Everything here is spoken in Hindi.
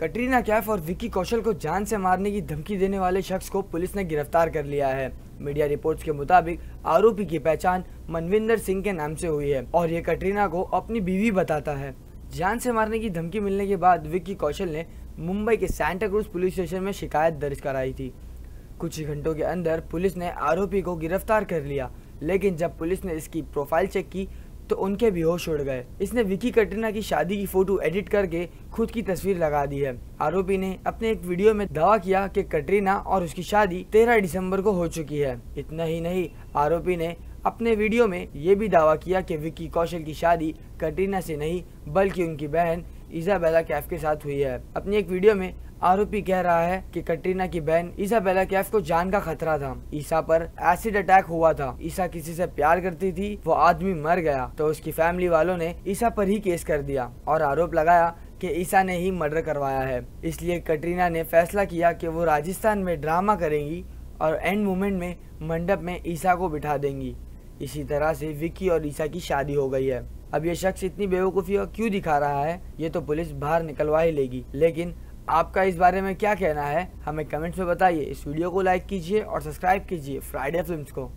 कटरीना कैफ और विक्की कौशल को जान से मारने की धमकी देने वाले शख्स को पुलिस ने गिरफ्तार कर लिया है मीडिया रिपोर्ट्स के मुताबिक आरोपी की पहचान मनविंदर सिंह के नाम से हुई है और ये कटरीना को अपनी बीवी बताता है जान से मारने की धमकी मिलने के बाद विक्की कौशल ने मुंबई के सेंटा क्रूज पुलिस स्टेशन में शिकायत दर्ज कराई थी कुछ ही घंटों के अंदर पुलिस ने आरोपी को गिरफ्तार कर लिया लेकिन जब पुलिस ने इसकी प्रोफाइल चेक की तो उनके भी होश उड़ गए इसने विकी कटरीना की शादी की फोटो एडिट करके खुद की तस्वीर लगा दी है आरोपी ने अपने एक वीडियो में दावा किया कि कटरीना और उसकी शादी 13 दिसंबर को हो चुकी है इतना ही नहीं आरोपी ने अपने वीडियो में ये भी दावा किया कि विक्की कौशल की शादी कटरीना से नहीं बल्कि उनकी बहन इजाबेला कैफ के साथ हुई है अपनी एक वीडियो में आरोपी कह रहा है कि कटरीना की बहन बेला कैफ को जान का खतरा था ईसा पर एसिड अटैक हुआ था ईसा किसी से प्यार करती थी वो आदमी मर गया तो उसकी फैमिली वालों ने ईसा पर ही केस कर दिया और आरोप लगाया कि ईसा ने ही मर्डर करवाया है इसलिए कटरीना ने फैसला किया कि वो राजस्थान में ड्रामा करेंगी और एंड मोमेंट में मंडप में ईसा को बिठा देंगी इसी तरह से विक्की और ईसा की शादी हो गई है अब ये शख्स इतनी बेवकूफ़ी और क्यों दिखा रहा है ये तो पुलिस बाहर निकलवा ही लेगी लेकिन आपका इस बारे में क्या कहना है हमें कमेंट्स में बताइए इस वीडियो को लाइक कीजिए और सब्सक्राइब कीजिए फ्राइडे फिल्म को